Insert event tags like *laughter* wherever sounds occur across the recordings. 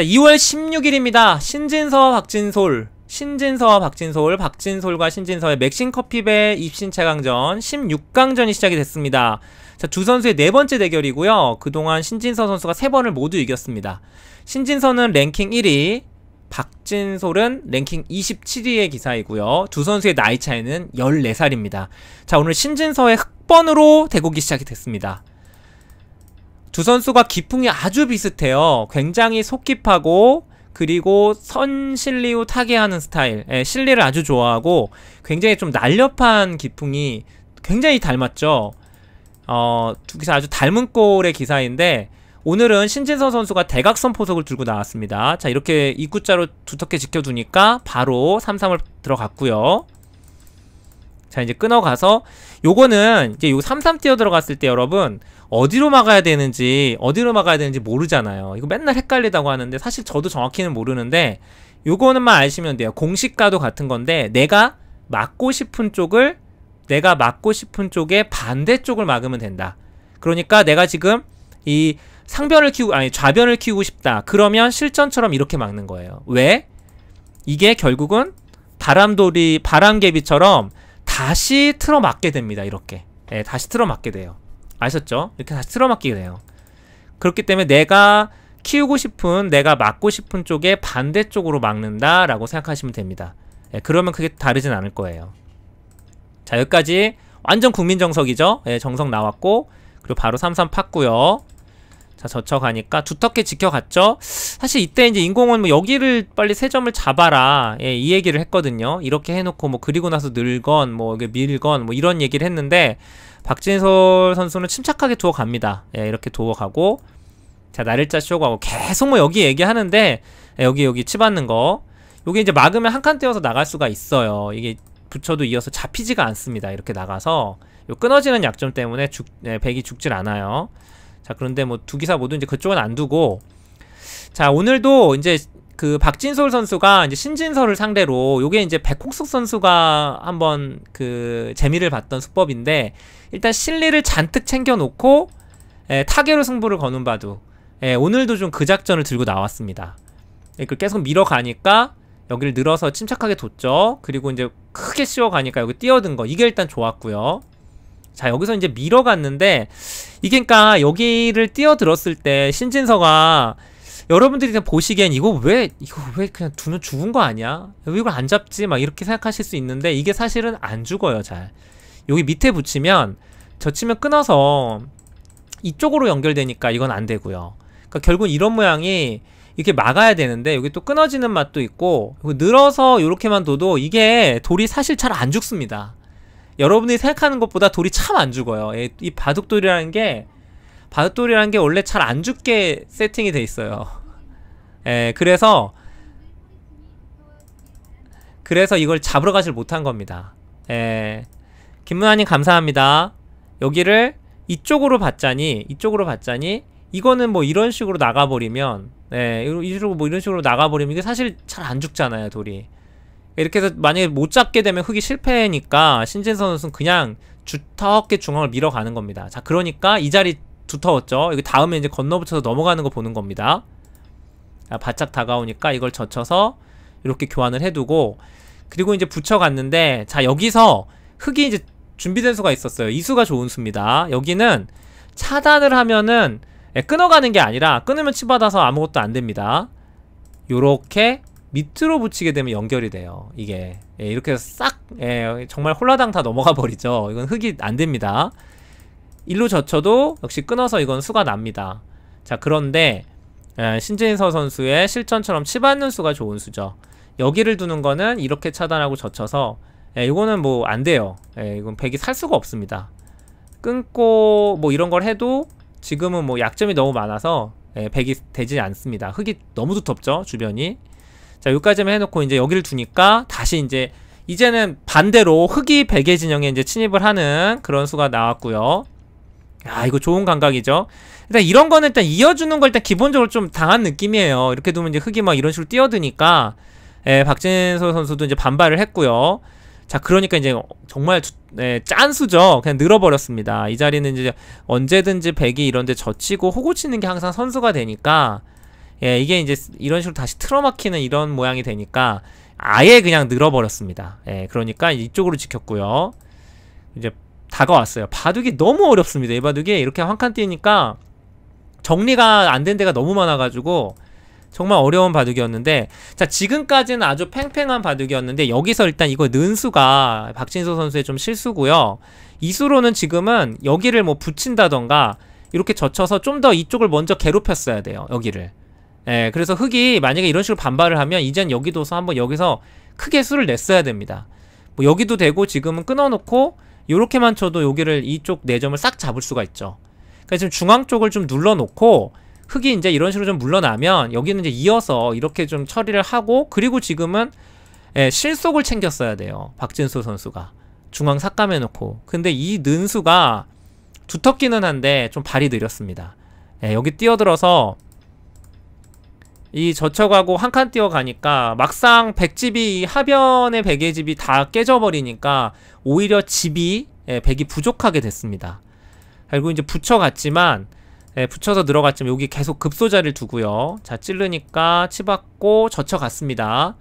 자 2월 16일입니다. 신진서와 박진솔 신진서와 박진솔, 박진솔과 신진서의 맥신커피배 입신차강전 16강전이 시작이 됐습니다. 자, 두 선수의 네 번째 대결이고요. 그동안 신진서 선수가 세 번을 모두 이겼습니다. 신진서는 랭킹 1위, 박진솔은 랭킹 27위의 기사이고요. 두 선수의 나이 차이는 14살입니다. 자, 오늘 신진서의 흑번으로 대국이 시작이 됐습니다. 두 선수가 기풍이 아주 비슷해요. 굉장히 속깊하고 그리고 선실리우 타개하는 스타일 예, 실리를 아주 좋아하고 굉장히 좀 날렵한 기풍이 굉장히 닮았죠. 어, 두 기사 아주 닮은 꼴의 기사인데 오늘은 신진서 선수가 대각선 포석을 들고 나왔습니다. 자 이렇게 입구자로 두텁게 지켜두니까 바로 3-3을 들어갔고요. 자 이제 끊어가서 요거는 이제 요 33 뛰어 들어갔을 때 여러분 어디로 막아야 되는지 어디로 막아야 되는지 모르잖아요 이거 맨날 헷갈리다고 하는데 사실 저도 정확히는 모르는데 요거는만 아시면 돼요 공식가도 같은 건데 내가 막고 싶은 쪽을 내가 막고 싶은 쪽의 반대쪽을 막으면 된다 그러니까 내가 지금 이 상변을 키우고 아니 좌변을 키우고 싶다 그러면 실전처럼 이렇게 막는 거예요 왜? 이게 결국은 바람돌이 바람개비처럼 다시 틀어막게 됩니다. 이렇게. 네, 다시 틀어막게 돼요. 아셨죠? 이렇게 다시 틀어막게 돼요. 그렇기 때문에 내가 키우고 싶은, 내가 막고 싶은 쪽에 반대쪽으로 막는다라고 생각하시면 됩니다. 네, 그러면 그게 다르진 않을 거예요. 자, 여기까지 완전 국민 정석이죠? 네, 예, 정석 나왔고 그리고 바로 33 팠고요. 자 젖혀가니까 두텁게 지켜갔죠 사실 이때 이제 인공은 뭐 여기를 빨리 세 점을 잡아라 예, 이 얘기를 했거든요 이렇게 해놓고 뭐 그리고 나서 늘건 뭐 이게 밀건 뭐 이런 얘기를 했는데 박진솔 선수는 침착하게 두어 갑니다 예, 이렇게 두어 가고 자나를짜 쇼고 하고 계속 뭐 여기 얘기하는데 예, 여기 여기 치받는 거 요게 이제 막으면 한 칸 떼어서 나갈 수가 있어요 이게 붙여도 이어서 잡히지가 않습니다 이렇게 나가서 요 끊어지는 약점 때문에 죽, 예, 백이 죽질 않아요 자 그런데 뭐 두 기사 모두 이제 그쪽은 안 두고 자 오늘도 이제 그 박진솔 선수가 이제 신진서를 상대로 요게 이제 백홍숙 선수가 한번 그 재미를 봤던 수법인데 일단 실리를 잔뜩 챙겨놓고 예, 타계로 승부를 거는 바도 에, 예, 오늘도 좀 그 작전을 들고 나왔습니다. 예, 그 계속 밀어가니까 여기를 늘어서 침착하게 뒀죠. 그리고 이제 크게 씌워가니까 여기 뛰어든 거 이게 일단 좋았고요. 자 여기서 이제 밀어갔는데 이게 그러니까 여기를 뛰어들었을 때 신진서가 여러분들이 보시기엔 이거 왜 이거 왜 그냥 두는 죽은 거 아니야? 왜 이걸 안 잡지? 막 이렇게 생각하실 수 있는데 이게 사실은 안 죽어요 잘 여기 밑에 붙이면 젖히면 끊어서 이쪽으로 연결되니까 이건 안 되고요 그러니까 결국 이런 모양이 이렇게 막아야 되는데 여기 또 끊어지는 맛도 있고 늘어서 이렇게만 둬도 이게 돌이 사실 잘 안 죽습니다 여러분이 생각하는 것보다 돌이 참 안 죽어요. 이 바둑돌이라는 게 바둑돌이라는 게 원래 잘 안 죽게 세팅이 돼 있어요. 예, 그래서 그래서 이걸 잡으러 가질 못한 겁니다. 예. 김문아님 감사합니다. 여기를 이쪽으로 봤자니 이쪽으로 봤자니 이거는 뭐 이런 식으로 나가버리면 예, 이런 식으로 뭐 이런 식으로 나가버리면 이게 사실 잘 안 죽잖아요 돌이 이렇게 해서 만약에 못 잡게 되면 흑이 실패니까 신진선 선수는 그냥 두텁게 중앙을 밀어가는 겁니다. 자 그러니까 이 자리 두터웠죠. 이거 다음에 이제 건너붙여서 넘어가는 거 보는 겁니다. 자, 바짝 다가오니까 이걸 젖혀서 이렇게 교환을 해두고 그리고 이제 붙여갔는데 자 여기서 흑이 이제 준비된 수가 있었어요. 이 수가 좋은 수입니다. 여기는 차단을 하면은 예, 끊어가는 게 아니라 끊으면 치받아서 아무것도 안 됩니다. 요렇게 밑으로 붙이게 되면 연결이 돼요 이게 예, 이렇게 싹 예, 정말 홀라당 다 넘어가 버리죠 이건 흙이 안됩니다 일로 젖혀도 역시 끊어서 이건 수가 납니다 자 그런데 예, 신진서 선수의 실천처럼 치받는 수가 좋은 수죠 여기를 두는 거는 이렇게 차단하고 젖혀서 예, 이거는 뭐 안돼요 예, 이건 백이 살 수가 없습니다 끊고 뭐 이런 걸 해도 지금은 뭐 약점이 너무 많아서 예, 백이 되지 않습니다 흙이 너무 두텁죠 주변이 자 여기까지만 해놓고 이제 여기를 두니까 다시 이제 이제는 반대로 흑이 백의 진영에 이제 침입을 하는 그런 수가 나왔고요. 아 이거 좋은 감각이죠. 일단 이런 거는 일단 이어주는 걸 일단 기본적으로 좀 당한 느낌이에요. 이렇게 두면 이제 흑이 막 이런 식으로 뛰어드니까 예, 박진서 선수도 이제 반발을 했고요. 자 그러니까 이제 정말 네, 짠수죠. 그냥 늘어버렸습니다. 이 자리는 이제 언제든지 백이 이런데 젖히고 호구 치는 게 항상 선수가 되니까 예, 이게 이제 이런 식으로 다시 틀어막히는 이런 모양이 되니까 아예 그냥 늘어버렸습니다. 예, 그러니까 이쪽으로 지켰고요. 이제 다가왔어요. 바둑이 너무 어렵습니다. 이 바둑이 이렇게 한 칸 뛰니까 정리가 안 된 데가 너무 많아가지고 정말 어려운 바둑이었는데 자 지금까지는 아주 팽팽한 바둑이었는데 여기서 일단 이거 는 수가 박진서 선수의 좀 실수고요. 이 수로는 지금은 여기를 뭐 붙인다던가 이렇게 젖혀서 좀 더 이쪽을 먼저 괴롭혔어야 돼요. 여기를. 예, 그래서 흑이 만약에 이런 식으로 반발을 하면 이젠 여기도서 한번 여기서 크게 수를 냈어야 됩니다. 뭐 여기도 되고 지금은 끊어놓고 이렇게만 쳐도 여기를 이쪽 내점을 싹 잡을 수가 있죠. 그러니까 지금 중앙 쪽을 좀 눌러놓고 흑이 이제 이런 식으로 좀 물러나면 여기는 이제 이어서 이렇게 좀 처리를 하고 그리고 지금은 예, 실속을 챙겼어야 돼요. 박진수 선수가 중앙 삭감해놓고 근데 이 는수가 두텁기는 한데 좀 발이 느렸습니다. 예, 여기 뛰어들어서 이 저척하고 한 칸 뛰어가니까 막상 백집이 하변의 백의 집이 다 깨져버리니까 오히려 집이 예, 백이 부족하게 됐습니다. 그리고 이제 붙여갔지만 예, 붙여서 들어갔지만 여기 계속 급소자를 두고요. 자 찌르니까 치받고 젖혀갔습니다.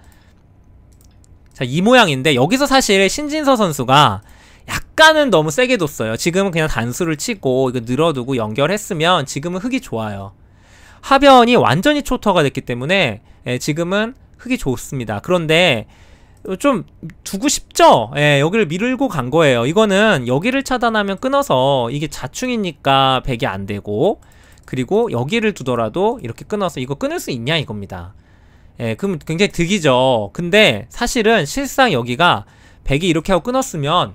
자 이 모양인데 여기서 사실 신진서 선수가 약간은 너무 세게 뒀어요. 지금은 그냥 단수를 치고 이거 늘어두고 연결했으면 지금은 흙이 좋아요. 하변이 완전히 초터가 됐기 때문에 예, 지금은 흙이 좋습니다. 그런데 좀 두고 싶죠? 예, 여기를 밀고 간 거예요. 이거는 여기를 차단하면 끊어서 이게 자충이니까 백이안 되고 그리고 여기를 두더라도 이렇게 끊어서 이거 끊을 수 있냐 이겁니다. 예, 그럼 굉장히 득이죠. 근데 사실은 실상 여기가 백이 이렇게 하고 끊었으면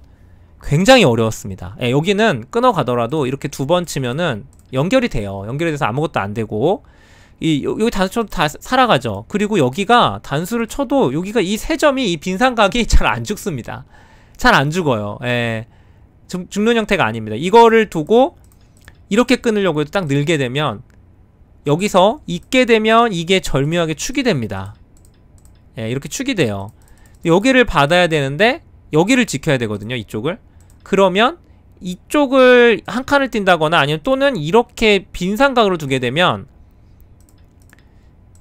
굉장히 어려웠습니다. 예, 여기는 끊어가더라도 이렇게 두 번 치면은 연결이 돼요. 연결이 돼서 아무것도 안 되고 이 여기 단수 쳐도 다 살아가죠. 그리고 여기가 단수를 쳐도 여기가 이 세 점이 이 빈삼각이 *laughs* 잘 안 죽습니다. 잘 안 죽어요. 예. 죽, 는 형태가 아닙니다. 이거를 두고 이렇게 끊으려고 해도 딱 늘게 되면 여기서 있게 되면 이게 절묘하게 축이 됩니다. 예, 이렇게 축이 돼요. 여기를 받아야 되는데 여기를 지켜야 되거든요. 이쪽을. 그러면 이쪽을 한 칸을 띈다거나 아니면 또는 이렇게 빈 삼각으로 두게 되면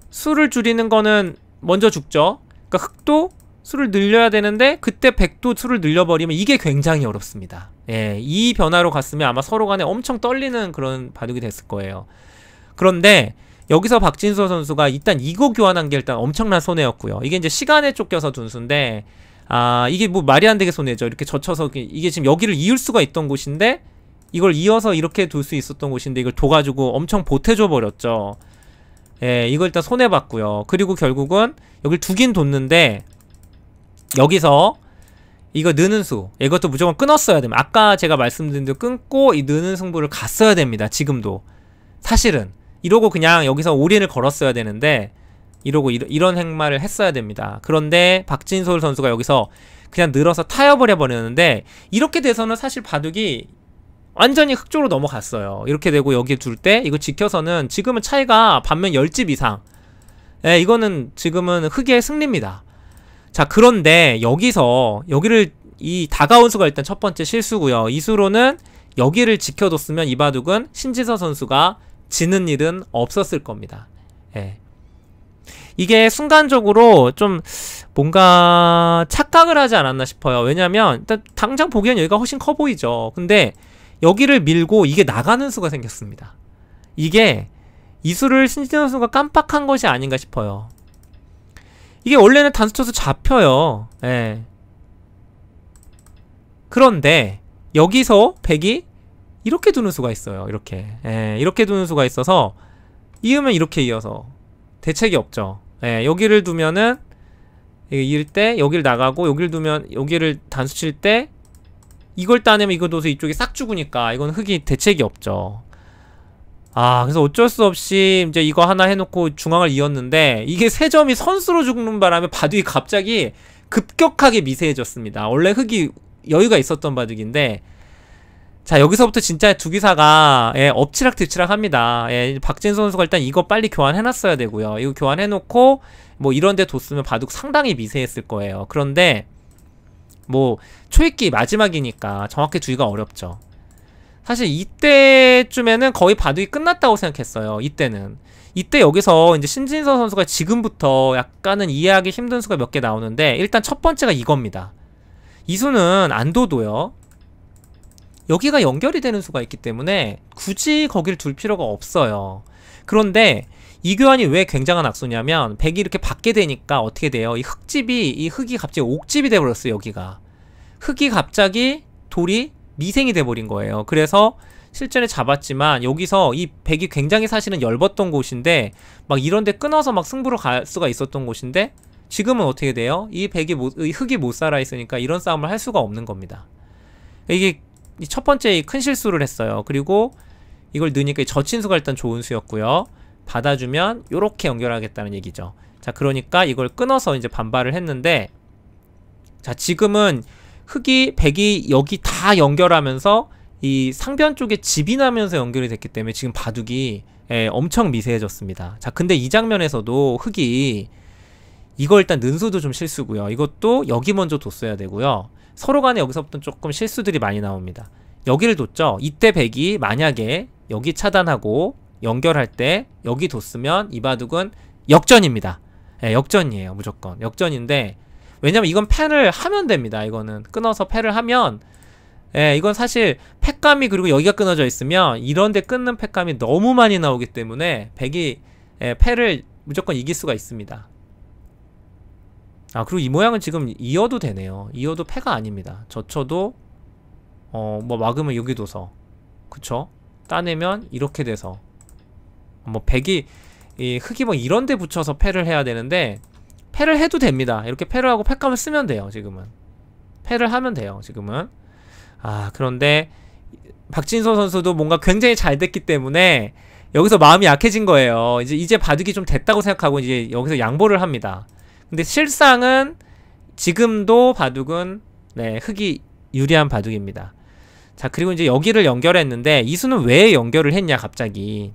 수를 줄이는 거는 먼저 죽죠 그러니까 흑도 수를 늘려야 되는데 그때 백도 수를 늘려버리면 이게 굉장히 어렵습니다 예, 이 변화로 갔으면 아마 서로 간에 엄청 떨리는 그런 바둑이 됐을 거예요 그런데 여기서 박진수 선수가 일단 이거 교환한 게 일단 엄청난 손해였고요 이게 이제 시간에 쫓겨서 둔수인데 아 이게 뭐 말이 안 되게 손해죠 이렇게 젖혀서 이게 지금 여기를 이을 수가 있던 곳인데 이걸 이어서 이렇게 둘 수 있었던 곳인데 이걸 둬가지고 엄청 보태줘 버렸죠 예 이걸 일단 손해봤고요 그리고 결국은 여길 두긴 뒀는데 여기서 이거 느는 수 이것도 무조건 끊었어야 됩니다 아까 제가 말씀드린 대로 끊고 이 느는 승부를 갔어야 됩니다 지금도 사실은 이러고 그냥 여기서 올인을 걸었어야 되는데 이러고 이러, 런 행마를 했어야 됩니다. 그런데 박진솔 선수가 여기서 그냥 늘어서 타협을 해버렸는데 이렇게 돼서는 사실 바둑이 완전히 흑조로 넘어갔어요. 이렇게 되고 여기에 둘때 이거 지켜서는 지금은 차이가 반면 10집 이상 예, 이거는 지금은 흑의 승리입니다. 자 그런데 여기서 여기를 이 다가온 수가 일단 첫 번째 실수고요. 이수로는 여기를 지켜뒀으면 이 바둑은 신지서 선수가 지는 일은 없었을 겁니다. 예. 이게 순간적으로 좀 뭔가 착각을 하지 않았나 싶어요. 왜냐면 일단 당장 보기엔 여기가 훨씬 커 보이죠. 근데 여기를 밀고 이게 나가는 수가 생겼습니다. 이게 이 수를 신진선 수가 깜빡한 것이 아닌가 싶어요. 이게 원래는 단수 쳐서 잡혀요. 예. 그런데 여기서 백이 이렇게 두는 수가 있어요. 이렇게. 예, 이렇게 두는 수가 있어서 이으면 이렇게 이어서 대책이 없죠. 예, 여기를 두면은 일때 여기를 나가고 여기를 두면 여기를 단수 칠때 이걸 따내면 이거 둬서 이쪽에싹 죽으니까 이건 흙이 대책이 없죠. 아 그래서 어쩔 수 없이 이제 이거 하나 해놓고 중앙을 이었는데 이게 세 점이 선수로 죽는 바람에 바둑이 갑자기 급격하게 미세해졌습니다. 원래 흙이 여유가 있었던 바둑인데 자 여기서부터 진짜 두 기사가 예, 엎치락뒤치락합니다. 예, 박진 선수가 일단 이거 빨리 교환해놨어야 되고요. 이거 교환해놓고 뭐 이런데 뒀으면 바둑 상당히 미세했을 거예요. 그런데 뭐 초읽기 마지막이니까 정확히 주의가 어렵죠. 사실 이때쯤에는 거의 바둑이 끝났다고 생각했어요. 이때는 이때 여기서 이제 신진서 선수가 지금부터 약간은 이해하기 힘든 수가 몇 개 나오는데 일단 첫 번째가 이겁니다. 이 수는 안도도요. 여기가 연결이 되는 수가 있기 때문에 굳이 거기를 둘 필요가 없어요. 그런데 이 교환이 왜 굉장한 악수냐면 100이 이렇게 받게 되니까 어떻게 돼요? 이 흙집이 이 흙이 갑자기 옥집이 돼버렸어요 여기가 흙이 갑자기 돌이 미생이 돼버린 거예요 그래서 실전에 잡았지만 여기서 이 100이 굉장히 사실은 열었던 곳인데 막 이런데 끊어서 막 승부를 갈 수가 있었던 곳인데 지금은 어떻게 돼요? 이 100이 못, 이 흙이 못 살아있으니까 이런 싸움을 할 수가 없는 겁니다 이게 이첫 번째 큰 실수를 했어요. 그리고 이걸 넣으니까 저친수가 일단 좋은 수였고요. 받아주면 이렇게 연결하겠다는 얘기죠. 자 그러니까 이걸 끊어서 이제 반발을 했는데 자 지금은 흙이 백이 여기 다 연결하면서 이 상변 쪽에 집이 나면서 연결이 됐기 때문에 지금 바둑이 예, 엄청 미세해졌습니다. 자 근데 이 장면에서도 흙이 이거 일단 는수도 좀 실수고요. 이것도 여기 먼저 뒀어야 되고요. 서로 간에 여기서부터 조금 실수들이 많이 나옵니다. 여기를 뒀죠. 이때 백이 만약에 여기 차단하고 연결할 때 여기 뒀으면 이 바둑은 역전입니다. 네, 역전이에요. 무조건. 역전인데 왜냐면 이건 패를 하면 됩니다. 이거는 끊어서 패를 하면 예, 이건 사실 패감이 그리고 여기가 끊어져 있으면 이런데 끊는 패감이 너무 많이 나오기 때문에 백이 예, 패를 무조건 이길 수가 있습니다. 아 그리고 이 모양은 지금 이어도 되네요 이어도 패가 아닙니다 젖혀도 어 뭐 막으면 여기 도서 그쵸? 따내면 이렇게 돼서 뭐 백이 이 흙이 뭐 이런데 붙여서 패를 해야 되는데 패를 해도 됩니다 이렇게 패를 하고 패감을 쓰면 돼요 지금은 패를 하면 돼요 지금은 아 그런데 박진서 선수도 뭔가 굉장히 잘 됐기 때문에 여기서 마음이 약해진 거예요 이제 이제 바둑이 좀 됐다고 생각하고 이제 여기서 양보를 합니다 근데 실상은 지금도 바둑은 네, 흑이 유리한 바둑입니다. 자, 그리고 이제 여기를 연결했는데 이수는 왜 연결을 했냐 갑자기.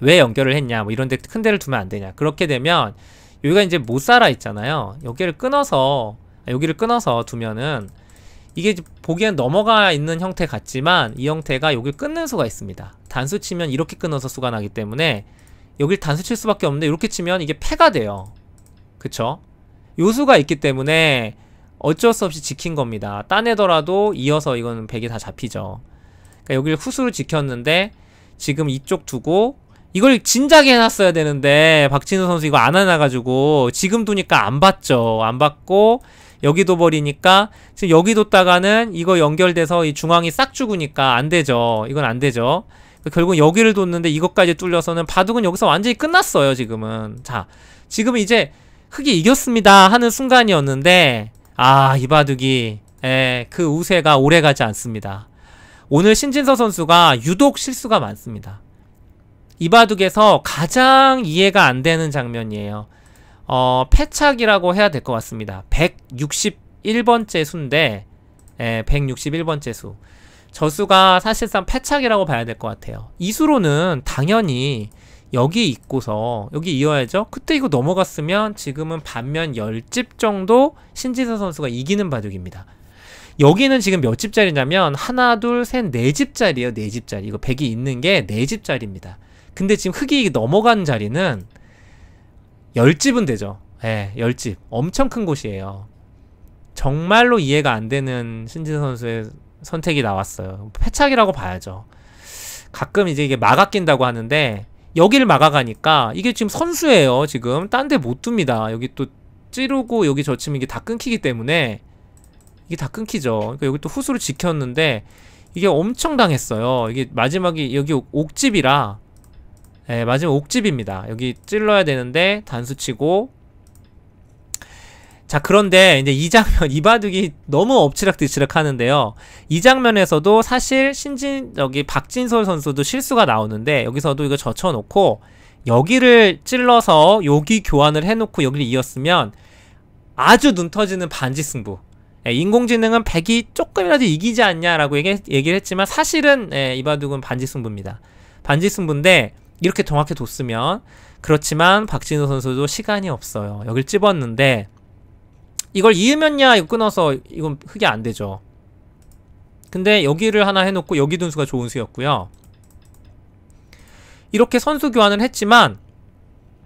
왜 연결을 했냐 뭐 이런 데 큰 데를 두면 안 되냐. 그렇게 되면 여기가 이제 못 살아 있잖아요. 여기를 끊어서 여기를 끊어서 두면은 이게 보기엔 넘어가 있는 형태 같지만 이 형태가 여기를 끊는 수가 있습니다. 단수 치면 이렇게 끊어서 수가 나기 때문에 여기를 단수 칠 수밖에 없는데 이렇게 치면 이게 패가 돼요. 그쵸? 요수가 있기 때문에 어쩔 수 없이 지킨 겁니다. 따내더라도 이어서 이거는 100이 다 잡히죠. 그러니까 여기를 후수를 지켰는데 지금 이쪽 두고 이걸 진작에 해놨어야 되는데 박진우 선수 이거 안 해놔가지고 지금 두니까 안 받죠. 안 받고 여기도 버리니까 지금 여기 뒀다가는 이거 연결돼서 이 중앙이 싹 죽으니까 안 되죠. 이건 안 되죠. 그러니까 결국 여기를 뒀는데 이것까지 뚫려서는 바둑은 여기서 완전히 끝났어요. 지금은 자 지금 이제 흑이 이겼습니다 하는 순간이었는데 아 이바둑이 예, 그 우세가 오래가지 않습니다. 오늘 신진서 선수가 유독 실수가 많습니다. 이바둑에서 가장 이해가 안 되는 장면이에요. 어, 패착이라고 해야 될 것 같습니다. 161번째 수인데 예, 161번째 수. 저 수가 사실상 패착이라고 봐야 될 것 같아요. 이 수로는 당연히 여기 있고서 여기 이어야죠. 그때 이거 넘어갔으면 지금은 반면 10집 정도 신지선 선수가 이기는 바둑입니다. 여기는 지금 몇 집짜리냐면 하나 둘 셋 네 집짜리예요. 네 집짜리. 이거 100이 있는 게 네 집짜리입니다. 근데 지금 흑이 넘어간 자리는 10집은 되죠. 예, 10집. 엄청 큰 곳이에요. 정말로 이해가 안 되는 신진 선수의 선택이 나왔어요. 패착이라고 봐야죠. 가끔 이제 이게 막아 낀다고 하는데 여기를 막아가니까 이게 지금 선수예요 지금 딴 데 못 둡니다 여기 또 찌르고 여기 젖히면 이게 다 끊기기 때문에 이게 다 끊기죠 그러니까 여기 또 후수를 지켰는데 이게 엄청 당했어요 이게 마지막이 여기 옥집이라 예, 마지막 옥집입니다 여기 찔러야 되는데 단수치고 자 그런데 이제 이 장면 이 바둑이 너무 엎치락뒤치락 하는데요. 이 장면에서도 사실 신진 여기 박진솔 선수도 실수가 나오는데 여기서도 이거 젖혀놓고 여기를 찔러서 여기 교환을 해놓고 여기를 이었으면 아주 눈 터지는 반지 승부. 예, 인공지능은 1 0 0이 조금이라도 이기지 않냐라고 얘기, 얘기를 했지만 사실은 예, 이 바둑은 반지 승부입니다. 반지 승부인데 이렇게 정확히 뒀으면 그렇지만 박진호 선수도 시간이 없어요. 여길 찝었는데 이걸 이으면야 이거 끊어서 이건 흑이 안 되죠. 근데 여기를 하나 해놓고 여기 둔수가 좋은 수였고요. 이렇게 선수 교환을 했지만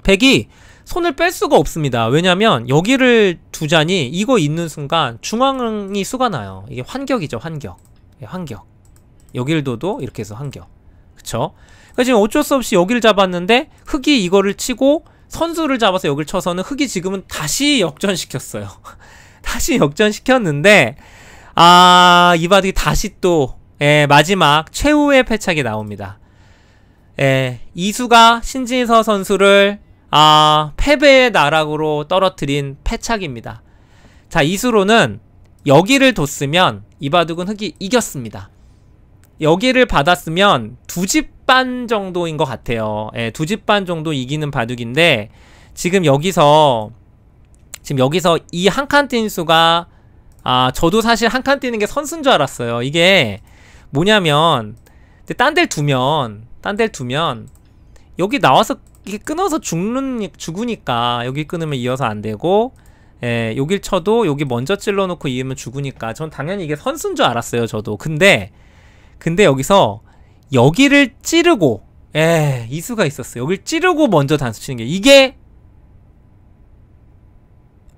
백이 손을 뺄 수가 없습니다. 왜냐면 여기를 두자니 이거 있는 순간 중앙이 수가 나요. 이게 환격이죠. 환격. 예, 환격. 여길를 둬도 이렇게 해서 환격. 그쵸? 그러니까 지금 어쩔 수 없이 여기를 잡았는데 흑이 이거를 치고 선수를 잡아서 역을 쳐서는 흑이 지금은 다시 역전시켰어요. *laughs* 다시 역전시켰는데 아 이바둑이 다시 또 예, 마지막 최후의 패착이 나옵니다. 예, 이수가 신진서 선수를 아 패배의 나락으로 떨어뜨린 패착입니다. 자 이수로는 여기를 뒀으면 이바둑은 흑이 이겼습니다. 여기를 받았으면 두 집 반 정도인 것 같아요. 예, 두 집 반 정도 이기는 바둑인데 지금 여기서 지금 여기서 이 한칸뛴 수가 아 저도 사실 한칸 뛰는 게 선수인 줄 알았어요. 이게 뭐냐면 딴 데를 두면 딴 데를 두면 여기 나와서 이게 끊어서 죽는 죽으니까 여기 끊으면 이어서 안 되고 예, 여길 쳐도 여기 먼저 찔러놓고 이으면 죽으니까 전 당연히 이게 선수인 줄 알았어요 저도 근데 근데 여기서 여기를 찌르고 에 예, 이수가 있었어 여기를 찌르고 먼저 단수 치는 게 이게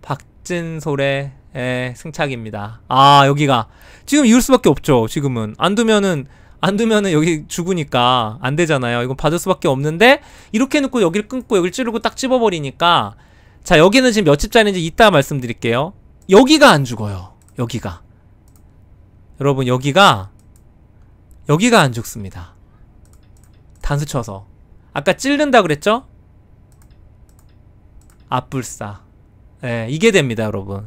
박진솔의 에, 예, 승차기입니다 아 여기가 지금 이을 수밖에 없죠 지금은 안 두면은 안 두면은 여기 죽으니까 안 되잖아요 이건 받을 수밖에 없는데 이렇게 놓고 여기를 끊고 여기를 찌르고 딱집어버리니까자 여기는 지금 몇 집짜리인지 이따 말씀드릴게요 여기가 안 죽어요 여기가 여러분 여기가 여기가 안 죽습니다 단수 쳐서 아까 찔른다 그랬죠? 앞불사 예, 이게 됩니다 여러분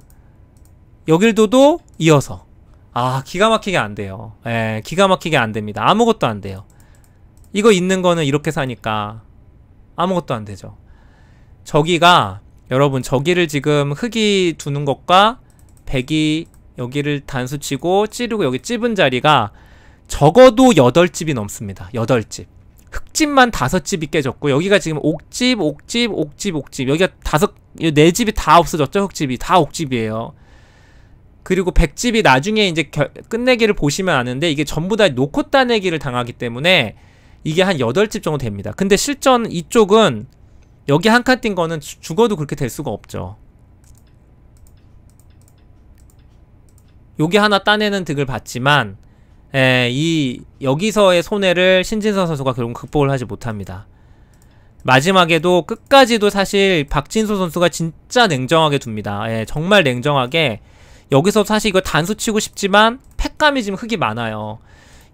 여길 도도 이어서 아 기가 막히게 안 돼요 예, 기가 막히게 안 됩니다 아무것도 안 돼요 이거 있는 거는 이렇게 사니까 아무것도 안 되죠 저기가 여러분 저기를 지금 흙이 두는 것과 백이 여기를 단수치고 찌르고 여기 찝은 자리가 적어도 8집이 넘습니다. 8집. 흑집만 5집이 깨졌고 여기가 지금 옥집, 옥집, 옥집, 옥집. 여기가 다섯 네 집이 다 없어졌죠. 흑집이 다 옥집이에요. 그리고 1 0 0집이 나중에 이제 결, 끝내기를 보시면 아는데 이게 전부 다 놓고 따내기를 당하기 때문에 이게 한 8집 정도 됩니다. 근데 실전 이쪽은 여기 한 칸 띈 거는 죽어도 그렇게 될 수가 없죠. 여기 하나 따내는 득을 봤지만 예, 이 여기서의 손해를 신진선 선수가 결국 극복을 하지 못합니다. 마지막에도 끝까지도 사실 박진수 선수가 진짜 냉정하게 둡니다. 예, 정말 냉정하게 여기서 사실 이거 단수 치고 싶지만 패감이 지금 흙이 많아요.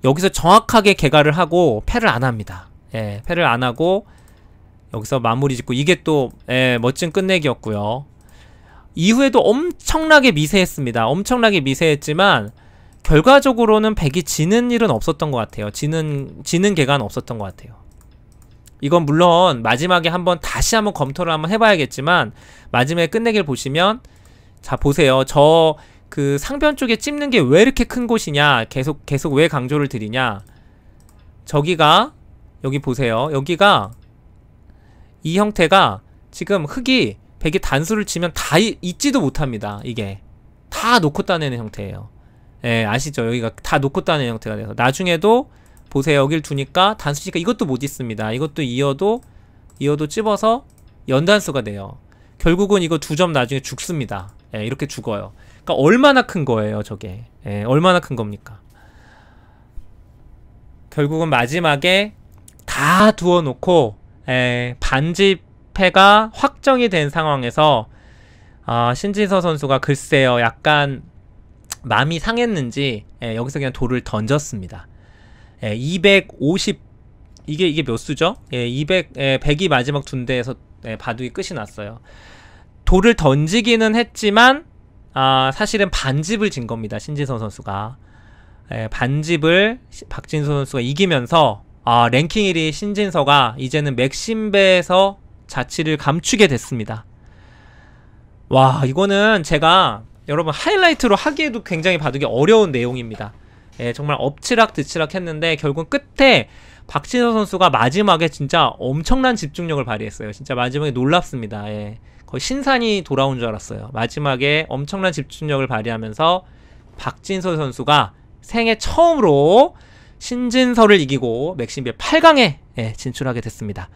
여기서 정확하게 개가를 하고 패를 안 합니다. 예, 패를 안 하고 여기서 마무리 짓고 이게 또 예, 멋진 끝내기였고요. 이후에도 엄청나게 미세했습니다. 엄청나게 미세했지만 결과적으로는 백이 지는 일은 없었던 것 같아요. 지는 지는 개간 없었던 것 같아요. 이건 물론 마지막에 한번 다시 한번 검토를 한번 해봐야겠지만 마지막에 끝내기를 보시면 자 보세요. 저 그 상변 쪽에 찝는 게 왜 이렇게 큰 곳이냐 계속 계속 왜 강조를 드리냐 저기가 여기 보세요. 여기가 이 형태가 지금 흙이 백이 단수를 치면 다 잊지도 못합니다. 이게 다 놓고 따내는 형태예요. 예, 아시죠? 여기가 다 놓고 따는 형태가 돼서 나중에도 보세요. 여길 두니까 단수니까 이것도 못 있습니다. 이것도 이어도 이어도 찝어서 연단수가 돼요. 결국은 이거 두 점 나중에 죽습니다. 예, 이렇게 죽어요. 그러니까 얼마나 큰 거예요, 저게. 예, 얼마나 큰 겁니까? 결국은 마지막에 다 두어놓고 예, 반지패가 확정이 된 상황에서 아, 신지서 선수가 글쎄요, 약간 마음이 상했는지 예, 여기서 그냥 돌을 던졌습니다. 예, 250 이게 이게 몇 수죠? 예, 200 예, 100이 마지막 둔대에서 예, 바둑이 끝이 났어요. 돌을 던지기는 했지만 아, 사실은 반집을 진 겁니다. 신진선 선수가 예, 반집을 박진서 선수가 이기면서 아, 랭킹 1위 신진서가 이제는 맥심배에서 자취를 감추게 됐습니다. 와 이거는 제가 여러분 하이라이트로 하기에도 굉장히 봐두기 어려운 내용입니다. 예, 정말 엎치락뒤치락 했는데 결국 끝에 박진서 선수가 마지막에 진짜 엄청난 집중력을 발휘했어요. 진짜 마지막에 놀랍습니다. 예, 거의 신산이 돌아온 줄 알았어요. 마지막에 엄청난 집중력을 발휘하면서 박진서 선수가 생애 처음으로 신진서를 이기고 맥심비의 8강에 예, 진출하게 됐습니다.